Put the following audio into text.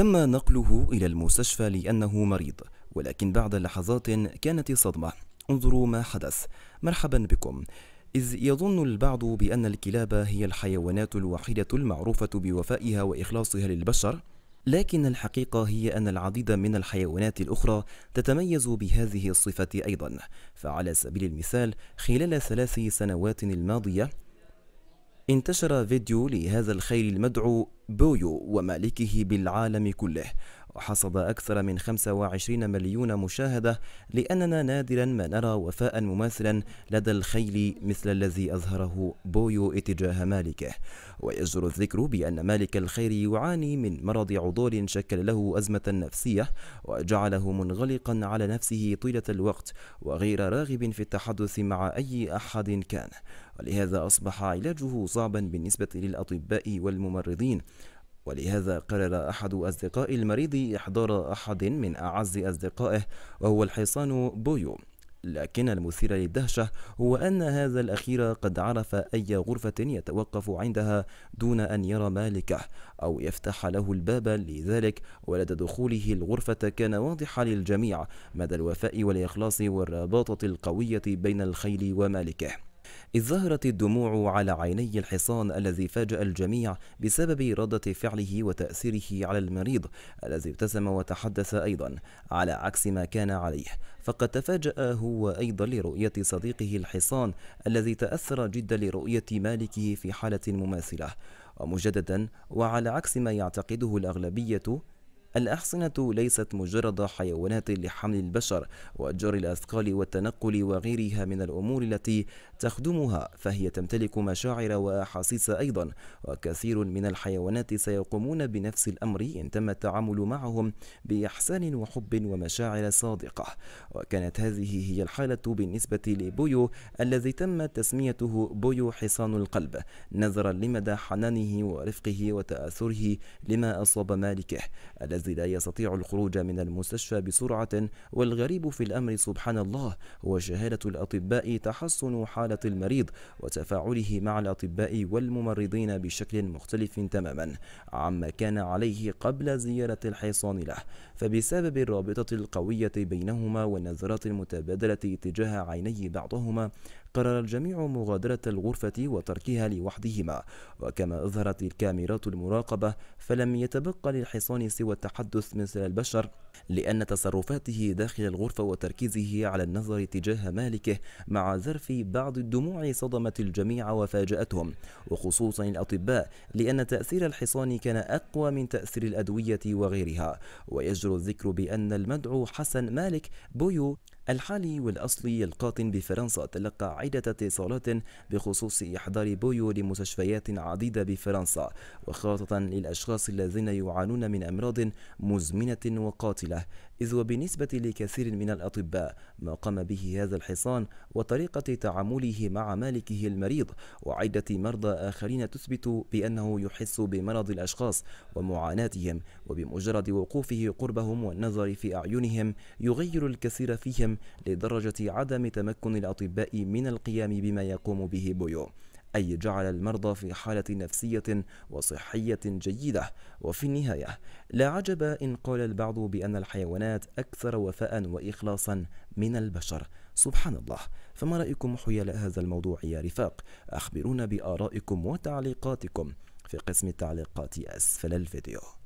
تم نقله إلى المستشفى لأنه مريض ولكن بعد لحظات كانت صدمة انظروا ما حدث مرحبا بكم إذ يظن البعض بأن الكلاب هي الحيوانات الوحيدة المعروفة بوفائها وإخلاصها للبشر لكن الحقيقة هي أن العديد من الحيوانات الأخرى تتميز بهذه الصفة أيضا فعلى سبيل المثال خلال ثلاث سنوات الماضية انتشر فيديو لهذا الخيل المدعو بويو ومالكه بالعالم كله وحصد أكثر من 25 مليون مشاهدة لأننا نادرا ما نرى وفاء مماثلا لدى الخيل مثل الذي أظهره بويو اتجاه مالكه ويجدر الذكر بأن مالك الخير يعاني من مرض عضال شكل له أزمة نفسية وجعله منغلقا على نفسه طيلة الوقت وغير راغب في التحدث مع أي أحد كان ولهذا أصبح علاجه صعبا بالنسبة للأطباء والممرضين ولهذا قرر أحد أصدقاء المريض إحضار أحد من أعز أصدقائه وهو الحصان بويو لكن المثير للدهشة هو أن هذا الأخير قد عرف أي غرفة يتوقف عندها دون أن يرى مالكه أو يفتح له الباب لذلك ولدى دخوله الغرفة كان واضحا للجميع مدى الوفاء والإخلاص والرباطة القوية بين الخيل ومالكه إذ ظهرت الدموع على عيني الحصان الذي فاجأ الجميع بسبب ردة فعله وتأثيره على المريض الذي ابتسم وتحدث أيضا على عكس ما كان عليه فقد تفاجأ هو أيضا لرؤية صديقه الحصان الذي تأثر جدا لرؤية مالكه في حالة مماثلة ومجددا وعلى عكس ما يعتقده الأغلبية الأحصنة ليست مجرد حيوانات لحمل البشر وجر الأثقال والتنقل وغيرها من الأمور التي تخدمها فهي تمتلك مشاعر وأحاسيس أيضا وكثير من الحيوانات سيقومون بنفس الأمر إن تم التعامل معهم بإحسان وحب ومشاعر صادقة وكانت هذه هي الحالة بالنسبة لبويو الذي تم تسميته بويو حصان القلب نظرا لمدى حنانه ورفقه وتأثره لما أصاب مالكه الذي الذي لا يستطيع الخروج من المستشفى بسرعة والغريب في الأمر سبحان الله هو شهادة الأطباء تحسن حالة المريض وتفاعله مع الأطباء والممرضين بشكل مختلف تماما عما كان عليه قبل زيارة الحصان له فبسبب الرابطة القوية بينهما والنظرات المتبادلة تجاه عيني بعضهما قرر الجميع مغادرة الغرفة وتركها لوحدهما وكما أظهرت الكاميرات المراقبة فلم يتبقى للحصان سوى التحديد التحدث مثل البشر لأن تصرفاته داخل الغرفة وتركيزه على النظر تجاه مالكه مع ذرف بعض الدموع صدمت الجميع وفاجأتهم وخصوصا الأطباء لأن تأثير الحصان كان أقوى من تأثير الأدوية وغيرها ويجر الذكر بأن المدعو حسن مالك بويو الحالي والأصلي القاطن بفرنسا تلقى عدة اتصالات بخصوص إحضار بويو لمستشفيات عديدة بفرنسا وخاصة للأشخاص الذين يعانون من أمراض مزمنة وقاتلة إذ وبالنسبة لكثير من الأطباء ما قام به هذا الحصان وطريقة تعامله مع مالكه المريض وعدة مرضى آخرين تثبت بأنه يحس بمرض الأشخاص ومعاناتهم وبمجرد وقوفه قربهم والنظر في أعينهم يغير الكثير فيهم لدرجة عدم تمكن الأطباء من القيام بما يقوم به بويو أي جعل المرضى في حالة نفسية وصحية جيدة وفي النهاية لا عجب إن قال البعض بأن الحيوانات أكثر وفاء وإخلاصا من البشر سبحان الله فما رأيكم حيال هذا الموضوع يا رفاق أخبرونا بآرائكم وتعليقاتكم في قسم التعليقات أسفل الفيديو